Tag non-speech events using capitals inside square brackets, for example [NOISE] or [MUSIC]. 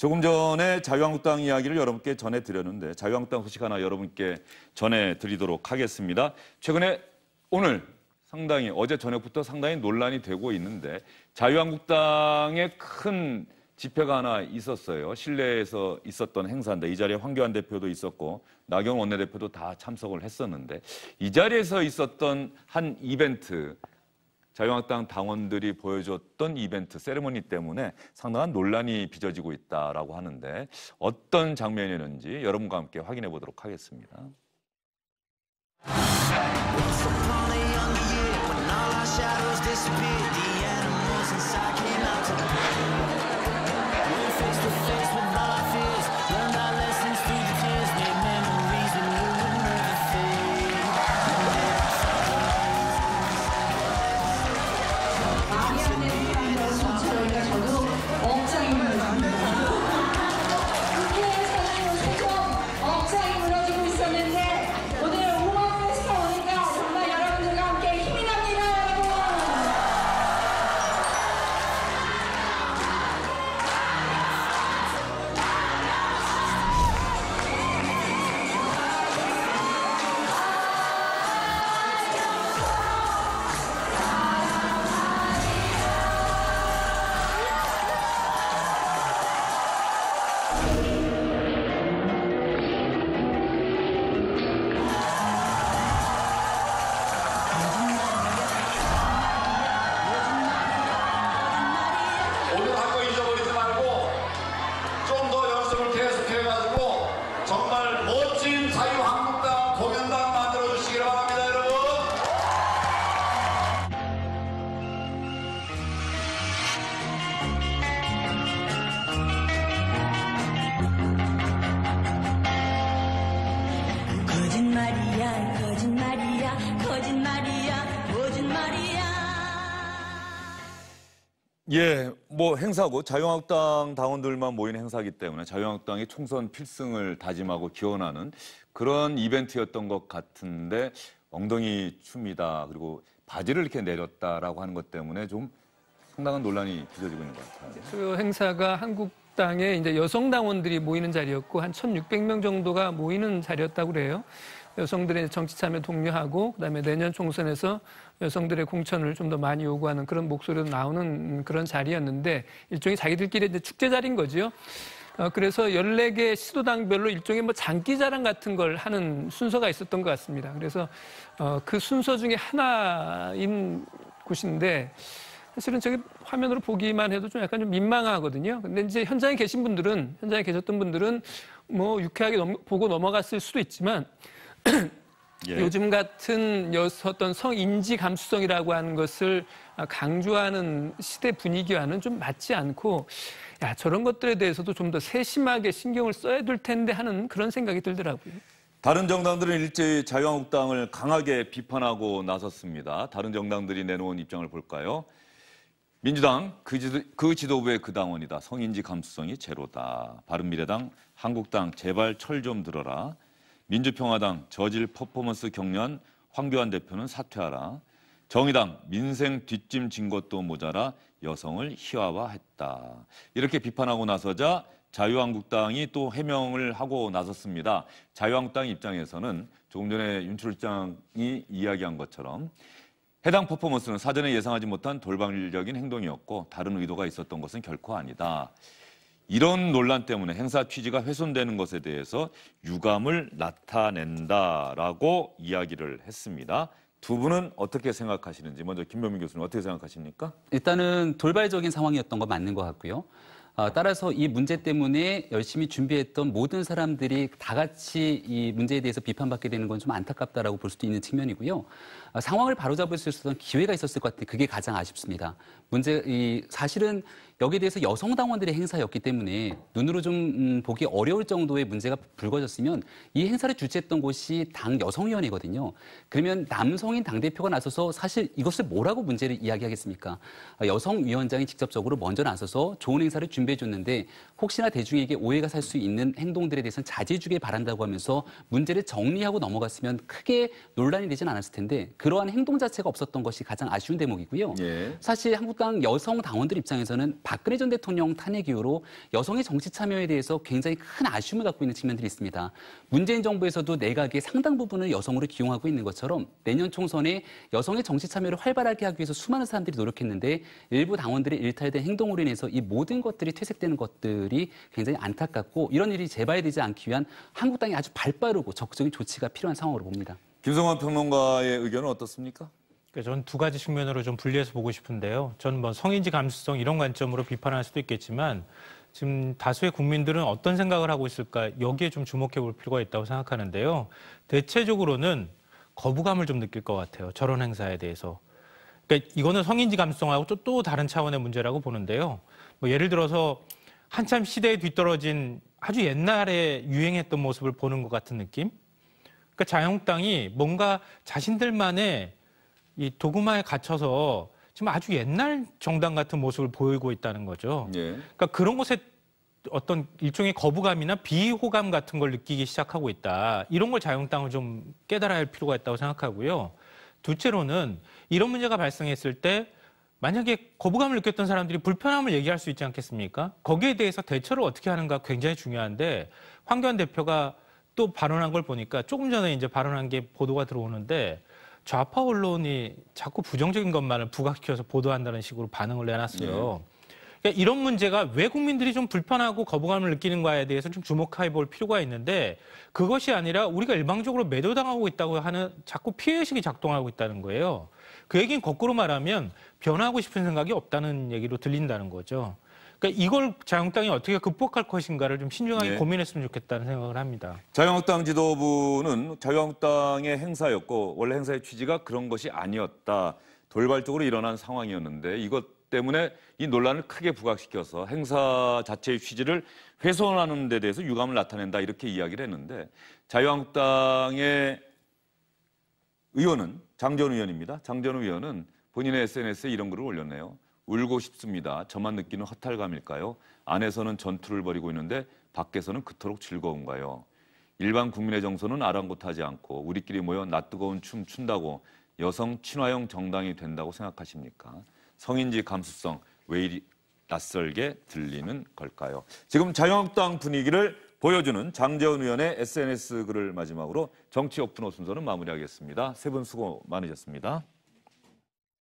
조금 전에 자유한국당 이야기를 여러분께 전해드렸는데 자유한국당 소식 하나 여러분께 전해드리도록 하겠습니다. 최근에 오늘 상당히 어제 저녁부터 상당히 논란이 되고 있는데 자유한국당의 큰 집회가 하나 있었어요. 실내에서 있었던 행사인데 이 자리에 황교안 대표도 있었고 나경 원내대표도 다 참석을 했었는데 이 자리에서 있었던 한 이벤트 자유한국당 당원들이 보여줬던 이벤트 세레모니 때문에 상당한 논란이 빚어지고 있다라고 하는데 어떤 장면이었는지 여러분과 함께 확인해 보도록 하겠습니다. 예, 뭐 행사고 자유한국당 당원들만 모인 행사기 때문에 자유한국당이 총선 필승을 다짐하고 기원하는 그런 이벤트였던 것 같은데 엉덩이 춥니다 그리고 바지를 이렇게 내렸다라고 하는 것 때문에 좀 상당한 논란이 빚어지고 있는 것 같아요. 그 행사가 한국당의 이제 여성 당원들이 모이는 자리였고 한 1,600명 정도가 모이는 자리였다고 그래요. 여성들의 정치 참여 독려하고 그다음에 내년 총선에서 여성들의 공천을 좀 더 많이 요구하는 그런 목소리도 나오는 그런 자리였는데 일종의 자기들끼리 이제 축제 자리인 거지요. 어, 그래서 14개 시도당별로 일종의 뭐 장기자랑 같은 걸 하는 순서가 있었던 것 같습니다. 그래서 어, 그 순서 중에 하나인 곳인데 사실은 저기 화면으로 보기만 해도 좀 약간 좀 민망하거든요. 근데 이제 현장에 계신 분들은 현장에 계셨던 분들은 뭐 유쾌하게 넘, 보고 넘어갔을 수도 있지만 [COUGHS] 예. 요즘 같은 어떤 성인지 감수성이라고 하는 것을 아, 강조하는 시대 분위기와는 좀 맞지 않고 야 저런 것들에 대해서도 좀 더 세심하게 신경을 써야 될 텐데 하는 그런 생각이 들더라고요. 다른 정당들은 일제히 자유한국당을 강하게 비판하고 나섰습니다. 다른 정당들이 내놓은 입장을 볼까요? 민주당 그, 지도, 그 지도부의 그 당원이다. 성인지 감수성이 제로다. 바른미래당 한국당 제발 철 좀 들어라. 민주평화당 저질 퍼포먼스 경련 황교안 대표는 사퇴하라. 정의당 민생 뒷짐 진 것도 모자라 여성을 희화화했다. 이렇게 비판하고 나서자 자유한국당이 또 해명을 하고 나섰습니다. 자유한국당 입장에서는 조금 전에 윤 출장이 이야기한 것처럼 해당 퍼포먼스는 사전에 예상하지 못한 돌발적인 행동이었고 다른 의도가 있었던 것은 결코 아니다. 이런 논란 때문에 행사 취지가 훼손되는 것에 대해서 유감을 나타낸다라고 이야기를 했습니다. 두 분은 어떻게 생각하시는지 먼저 김병민 교수는 어떻게 생각하십니까? 일단은 돌발적인 상황이었던 거 맞는 것 같고요. 아, 따라서 이 문제 때문에 열심히 준비했던 모든 사람들이 다 같이 이 문제에 대해서 비판받게 되는 건 좀 안타깝다라고 볼 수도 있는 측면이고요. 아, 상황을 바로잡을 수 있었던 기회가 있었을 것 같아요. 그게 가장 아쉽습니다. 문제, 이 사실은 여기에 대해서 여성 당원들의 행사였기 때문에 눈으로 좀 음, 보기 어려울 정도의 문제가 불거졌으면 이 행사를 주최했던 곳이 당 여성위원회거든요. 그러면 남성인 당 대표가 나서서 사실 이것을 뭐라고 문제를 이야기하겠습니까? 아, 여성위원장이 직접적으로 먼저 나서서 좋은 행사를 준비해 줬는데 혹시나 대중에게 오해가 살 수 있는 행동들에 대해서는 자제해 주길 바란다고 하면서 문제를 정리하고 넘어갔으면 크게 논란이 되진 않았을 텐데 그러한 행동 자체가 없었던 것이 가장 아쉬운 대목이고요. 예. 사실 한국당 여성 당원들 입장에서는 박근혜 전 대통령 탄핵 이후로 여성의 정치 참여에 대해서 굉장히 큰 아쉬움을 갖고 있는 측면들이 있습니다. 문재인 정부에서도 내각의 상당 부분을 여성으로 기용하고 있는 것처럼 내년 총선에 여성의 정치 참여를 활발하게 하기 위해서 수많은 사람들이 노력했는데 일부 당원들의 일탈된 행동으로 인해서 이 모든 것들이 퇴색되는 것들이 굉장히 안타깝고 이런 일이 재발되지 않기 위한 한국당이 아주 발빠르고 적극적인 조치가 필요한 상황으로 봅니다. 김성환 평론가의 의견은 어떻습니까? 그러니까 저는 두 가지 측면으로 좀 분리해서 보고 싶은데요. 저는 뭐 성인지 감수성 이런 관점으로 비판할 수도 있겠지만 지금 다수의 국민들은 어떤 생각을 하고 있을까 여기에 좀 주목해 볼 필요가 있다고 생각하는데요. 대체적으로는 거부감을 좀 느낄 것 같아요. 저런 행사에 대해서. 그러니까 이거는 성인지 감수성하고 또, 또 다른 차원의 문제라고 보는데요. 뭐 예를 들어서 한참 시대에 뒤떨어진 아주 옛날에 유행했던 모습을 보는 것 같은 느낌? 그러니까 자영당이 뭔가 자신들만의 이 도구마에 갇혀서 지금 아주 옛날 정당 같은 모습을 보이고 있다는 거죠. 예. 그러니까 그런 것에 어떤 일종의 거부감이나 비호감 같은 걸 느끼기 시작하고 있다. 이런 걸 자유한국당은 좀 깨달아야 할 필요가 있다고 생각하고요. 둘째로는 이런 문제가 발생했을 때 만약에 거부감을 느꼈던 사람들이 불편함을 얘기할 수 있지 않겠습니까? 거기에 대해서 대처를 어떻게 하는가 굉장히 중요한데 황교안 대표가 또 발언한 걸 보니까 조금 전에 이제 발언한 게 보도가 들어오는데 좌파 언론이 자꾸 부정적인 것만을 부각시켜서 보도한다는 식으로 반응을 내놨어요. 네. 그러니까 이런 문제가 왜 국민들이 좀 불편하고 거부감을 느끼는가에 대해서 좀 주목해 볼 필요가 있는데 그것이 아니라 우리가 일방적으로 매도당하고 있다고 하는 자꾸 피해의식이 작동하고 있다는 거예요. 그 얘기는 거꾸로 말하면 변하고 싶은 생각이 없다는 얘기로 들린다는 거죠. 그러니까 이걸 자영당이 어떻게 극복할 것인가를 좀 신중하게 네. 고민했으면 좋겠다는 생각을 합니다. 자영한당 지도부는 자영한당의 행사였고 원래 행사의 취지가 그런 것이 아니었다. 돌발적으로 일어난 상황이었는데 이것 때문에 이 논란을 크게 부각시켜서 행사 자체의 취지를 훼손하는 데 대해서 유감을 나타낸다 이렇게 이야기를 했는데 자유한국당의 의원은 장전 의원입니다. 장전 의원은 본인의 SNS에 이런 글을 올렸네요. 울고 싶습니다. 저만 느끼는 허탈감일까요? 안에서는 전투를 벌이고 있는데 밖에서는 그토록 즐거운가요? 일반 국민의 정서는 아랑곳하지 않고 우리끼리 모여 낯 뜨거운 춤 춘다고 여성 친화형 정당이 된다고 생각하십니까? 성인지 감수성 왜 이리 낯설게 들리는 걸까요? 지금 자유한국당 분위기를 보여주는 장재원 의원의 SNS 글을 마지막으로 정치 오픈호 순서는 마무리하겠습니다. 세 분 수고 많으셨습니다.